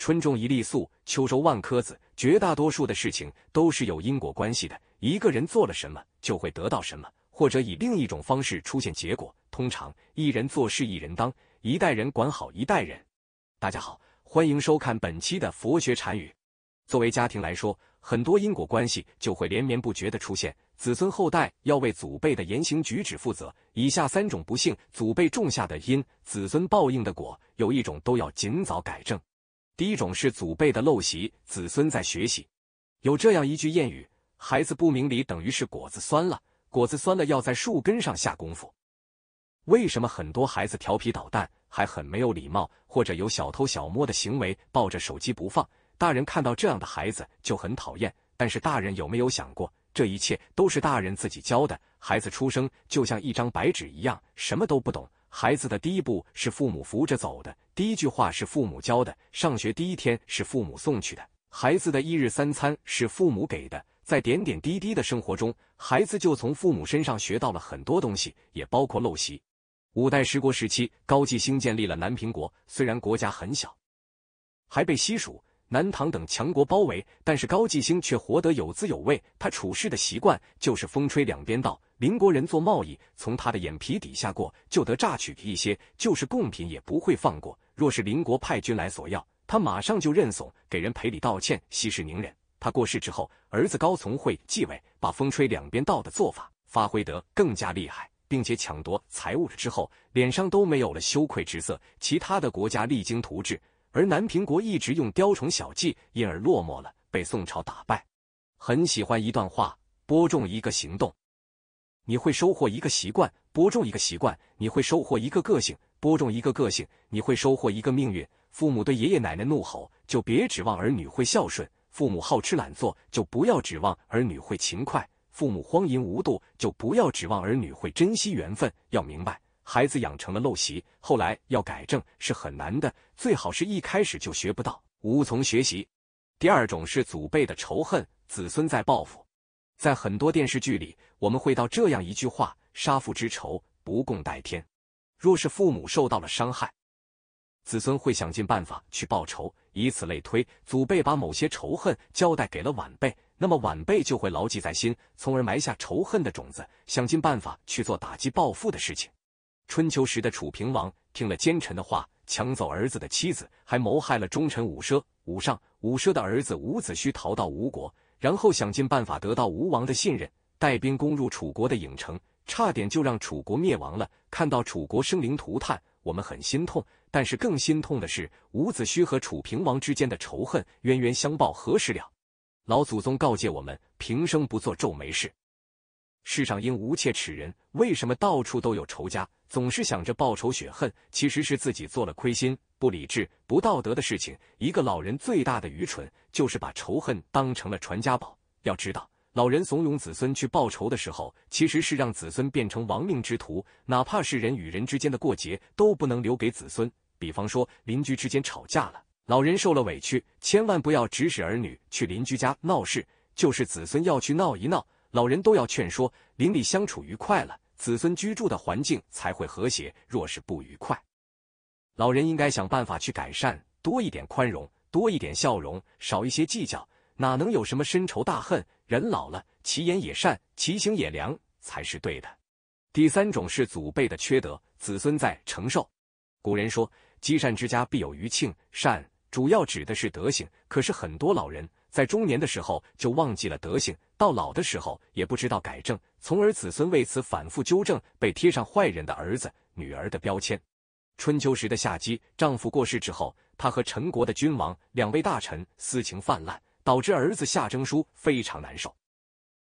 春种一粒粟，秋收万颗子。绝大多数的事情都是有因果关系的。一个人做了什么，就会得到什么，或者以另一种方式出现结果。通常，一人做事一人当，一代人管好一代人。大家好，欢迎收看本期的佛学禅语。作为家庭来说，很多因果关系就会连绵不绝的出现，子孙后代要为祖辈的言行举止负责。以下三种不幸，祖辈种下的因，子孙报应的果，有一种都要尽早改正。第一种是祖辈的陋习，子孙在学习。有这样一句谚语，孩子不明理，等于是果子酸了。果子酸了，要在树根上下功夫。为什么很多孩子调皮捣蛋，还很没有礼貌，或者有小偷小摸的行为，抱着手机不放？大人看到这样的孩子就很讨厌。但是大人有没有想过，这一切都是大人自己教的？孩子出生就像一张白纸一样，什么都不懂。孩子的第一步是父母扶着走的，第一句话是父母教的，上学第一天是父母送去的，孩子的一日三餐是父母给的，在点点滴滴的生活中，孩子就从父母身上学到了很多东西，也包括陋习。五代十国时期，高继兴建立了南平国，虽然国家很小，还被西蜀。南唐等强国包围，但是高继兴却活得有滋有味。他处事的习惯就是风吹两边倒，邻国人做贸易从他的眼皮底下过，就得榨取一些；就是贡品也不会放过。若是邻国派军来索要，他马上就认怂，给人赔礼道歉，息事宁人。他过世之后，儿子高从诲继位，把风吹两边倒的做法发挥得更加厉害，并且抢夺财物了之后，脸上都没有了羞愧之色。其他的国家励精图治。而南平国一直用雕虫小技，因而落寞了，被宋朝打败。很喜欢一段话：播种一个行动，你会收获一个习惯；播种一个习惯，你会收获一个个性；播种一个个性，你会收获一个命运。父母对爷爷奶奶怒吼，就别指望儿女会孝顺；父母好吃懒做，就不要指望儿女会勤快；父母荒淫无度，就不要指望儿女会珍惜缘分。要明白。孩子养成了陋习，后来要改正是很难的，最好是一开始就学不到，无从学习。第二种是祖辈的仇恨，子孙在报复。在很多电视剧里，我们会到这样一句话：“杀父之仇，不共戴天。”若是父母受到了伤害，子孙会想尽办法去报仇，以此类推，祖辈把某些仇恨交代给了晚辈，那么晚辈就会牢记在心，从而埋下仇恨的种子，想尽办法去做打击报复的事情。春秋时的楚平王听了奸臣的话，抢走儿子的妻子，还谋害了忠臣伍奢、武上、伍奢的儿子伍子胥逃到吴国，然后想尽办法得到吴王的信任，带兵攻入楚国的郢城，差点就让楚国灭亡了。看到楚国生灵涂炭，我们很心痛，但是更心痛的是伍子胥和楚平王之间的仇恨，冤冤相报何时了？老祖宗告诫我们：平生不做皱眉事。世上应无切齿人，为什么到处都有仇家？总是想着报仇雪恨，其实是自己做了亏心、不理智、不道德的事情。一个老人最大的愚蠢，就是把仇恨当成了传家宝。要知道，老人怂恿子孙去报仇的时候，其实是让子孙变成亡命之徒。哪怕是人与人之间的过节，都不能留给子孙。比方说，邻居之间吵架了，老人受了委屈，千万不要指使儿女去邻居家闹事。就是子孙要去闹一闹。老人都要劝说邻里相处愉快了，子孙居住的环境才会和谐。若是不愉快，老人应该想办法去改善，多一点宽容，多一点笑容，少一些计较，哪能有什么深仇大恨？人老了，其言也善，其行也良，才是对的。第三种是祖辈的缺德，子孙在承受。古人说，积善之家必有余庆，善主要指的是德行。可是很多老人。在中年的时候就忘记了德行，到老的时候也不知道改正，从而子孙为此反复纠正，被贴上坏人的儿子、女儿的标签。春秋时的夏姬，丈夫过世之后，她和陈国的君王两位大臣私情泛滥，导致儿子夏征舒非常难受，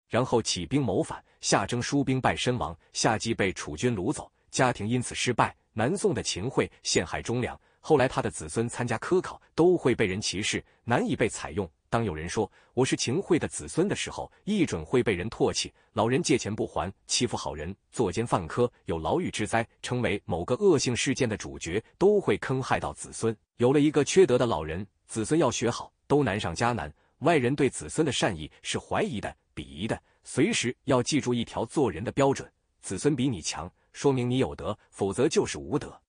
然后起兵谋反，夏征舒兵败身亡，夏姬被楚军掳走，家庭因此失败。南宋的秦桧陷害忠良，后来他的子孙参加科考都会被人歧视，难以被采用。当有人说我是秦桧的子孙的时候，一准会被人唾弃。老人借钱不还，欺负好人，作奸犯科，有牢狱之灾，成为某个恶性事件的主角，都会坑害到子孙。有了一个缺德的老人，子孙要学好都难上加难。外人对子孙的善意是怀疑的、鄙夷的，随时要记住一条做人的标准：子孙比你强，说明你有德，否则就是无德。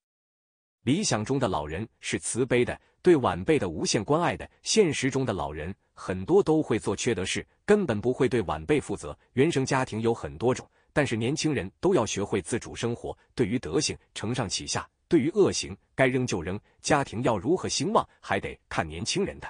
理想中的老人是慈悲的，对晚辈的无限关爱的。现实中的老人，很多都会做缺德事，根本不会对晚辈负责。原生家庭有很多种，但是年轻人都要学会自主生活。对于德行，承上启下；对于恶行，该扔就扔。家庭要如何兴旺，还得看年轻人的。